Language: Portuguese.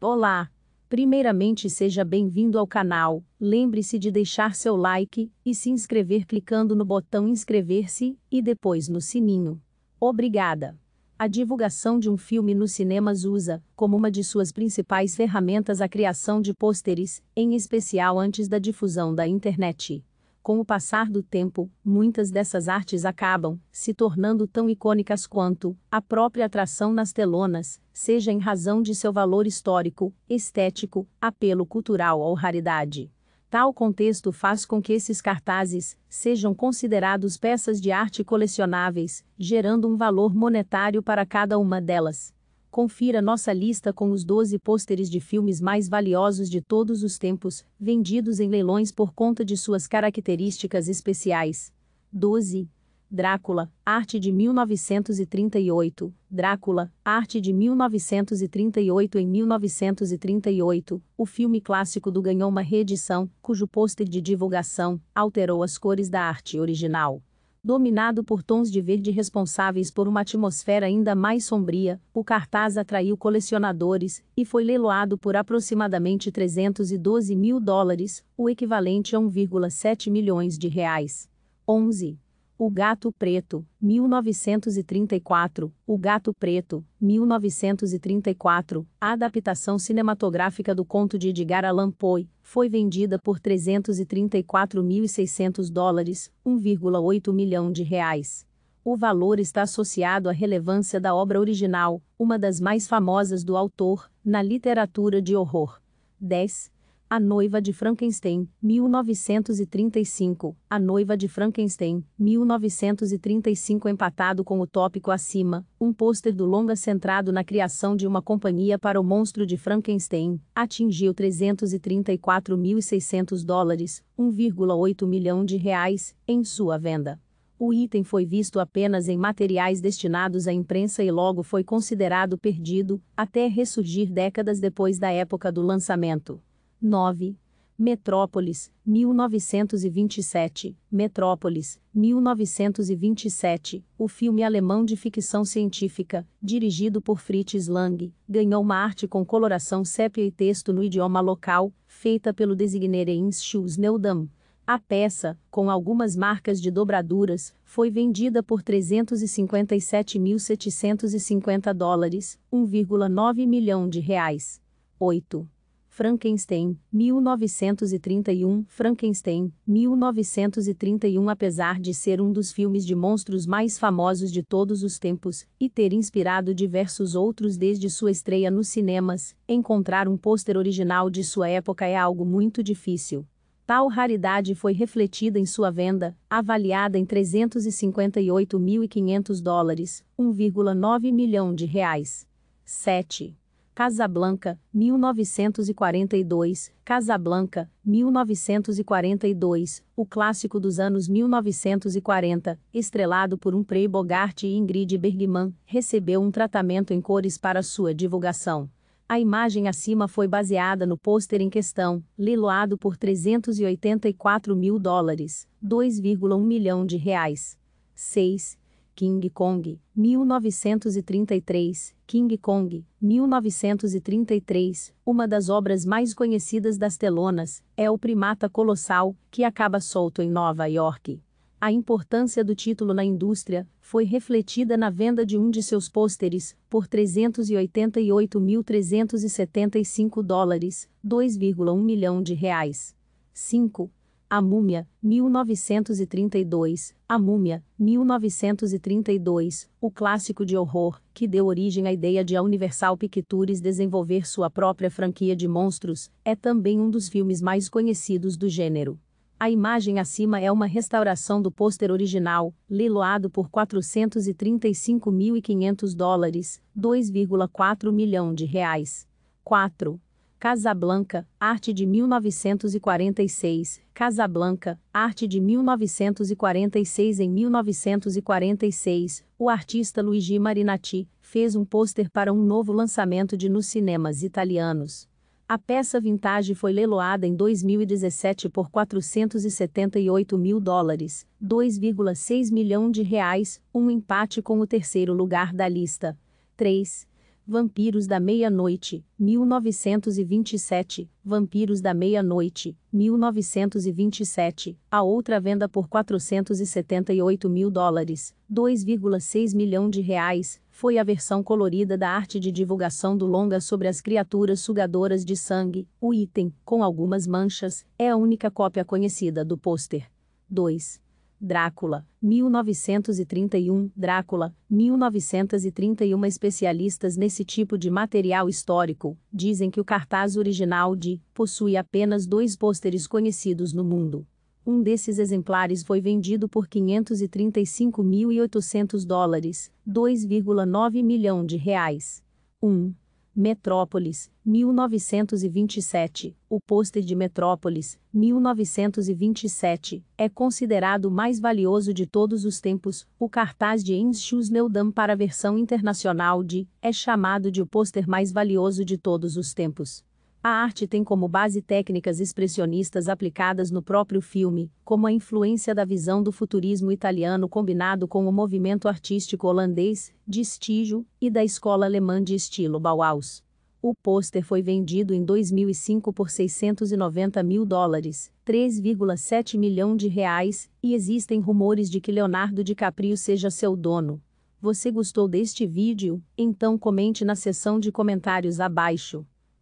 Olá! Primeiramente, seja bem-vindo ao canal. Lembre-se de deixar seu like e se inscrever clicando no botão inscrever-se e depois no sininho. Obrigada! A divulgação de um filme nos cinemas usa, como uma de suas principais ferramentas, a criação de pôsteres, em especial antes da difusão da internet. Com o passar do tempo, muitas dessas artes acabam se tornando tão icônicas quanto a própria atração nas telonas, seja em razão de seu valor histórico, estético, apelo cultural ou raridade. Tal contexto faz com que esses cartazes sejam considerados peças de arte colecionáveis, gerando um valor monetário para cada uma delas. Confira nossa lista com os 12 pôsteres de filmes mais valiosos de todos os tempos, vendidos em leilões por conta de suas características especiais. 12. Drácula, arte de 1938. Drácula, arte de 1938 em 1938. O filme clássico do ganhou uma reedição, cujo pôster de divulgação alterou as cores da arte original dominado por tons de verde responsáveis por uma atmosfera ainda mais sombria, o cartaz atraiu colecionadores e foi leiloado por aproximadamente 312 mil dólares, o equivalente a 1,7 milhões de reais. 11. O Gato Preto, 1934, O Gato Preto, 1934, a adaptação cinematográfica do conto de Edgar Allan Poe, foi vendida por 334.600 dólares, 1,8 milhão de reais. O valor está associado à relevância da obra original, uma das mais famosas do autor, na literatura de horror. 10. A Noiva de Frankenstein, 1935. A Noiva de Frankenstein, 1935 empatado com o tópico acima, um pôster do longa centrado na criação de uma companhia para o monstro de Frankenstein, atingiu 334.600 dólares, 1,8 milhão de reais, em sua venda. O item foi visto apenas em materiais destinados à imprensa e logo foi considerado perdido, até ressurgir décadas depois da época do lançamento. 9. Metrópolis, 1927. Metrópolis, 1927. O filme alemão de ficção científica, dirigido por Fritz Lang, ganhou uma arte com coloração sépia e texto no idioma local, feita pelo designer Heinz Schusneudam. A peça, com algumas marcas de dobraduras, foi vendida por 357.750 dólares, 1,9 milhão de reais. 8. Frankenstein, 1931, Frankenstein, 1931 Apesar de ser um dos filmes de monstros mais famosos de todos os tempos, e ter inspirado diversos outros desde sua estreia nos cinemas, encontrar um pôster original de sua época é algo muito difícil. Tal raridade foi refletida em sua venda, avaliada em 358.500 dólares, 1,9 milhão de reais. 7. Casablanca, 1942, Casablanca, 1942, o clássico dos anos 1940, estrelado por Humphrey Bogart e Ingrid Bergman, recebeu um tratamento em cores para sua divulgação. A imagem acima foi baseada no pôster em questão, leiloado por 384 mil dólares, 2,1 milhão de reais. 6. King Kong, 1933, King Kong, 1933, uma das obras mais conhecidas das telonas, é o primata colossal, que acaba solto em Nova York. A importância do título na indústria foi refletida na venda de um de seus pôsteres por 388.375 dólares, 2,1 milhão de reais. 5. A Múmia, 1932. A Múmia, 1932, o clássico de horror, que deu origem à ideia de a Universal Pictures desenvolver sua própria franquia de monstros, é também um dos filmes mais conhecidos do gênero. A imagem acima é uma restauração do pôster original, leiloado por 435.500 dólares, 2,4 milhão de reais. 4. Casablanca, arte de 1946, Casablanca, arte de 1946 Em 1946, o artista Luigi Marinatti fez um pôster para um novo lançamento de nos cinemas italianos. A peça vintage foi leiloada em 2017 por 478 mil dólares, 2,6 milhão de reais, um empate com o terceiro lugar da lista. 3. Vampiros da Meia-Noite, 1927, Vampiros da Meia-Noite, 1927, a outra venda por 478 mil dólares, 2,6 milhão de reais, foi a versão colorida da arte de divulgação do longa sobre as criaturas sugadoras de sangue, o item, com algumas manchas, é a única cópia conhecida do pôster. 2. Drácula, 1931, Drácula, 1931 Especialistas nesse tipo de material histórico dizem que o cartaz original de possui apenas dois pôsteres conhecidos no mundo. Um desses exemplares foi vendido por 535.800 dólares, 2,9 milhão de reais. 1. Um, Metrópolis, 1927. O pôster de Metrópolis, 1927, é considerado o mais valioso de todos os tempos. O cartaz de Enschus Neudam para a versão internacional de é chamado de o pôster mais valioso de todos os tempos. A arte tem como base técnicas expressionistas aplicadas no próprio filme, como a influência da visão do futurismo italiano combinado com o movimento artístico holandês, de Stígio, e da escola alemã de estilo Bauhaus. O pôster foi vendido em 2005 por 690 mil dólares, 3,7 milhão de reais, e existem rumores de que Leonardo DiCaprio seja seu dono. Você gostou deste vídeo? Então comente na seção de comentários abaixo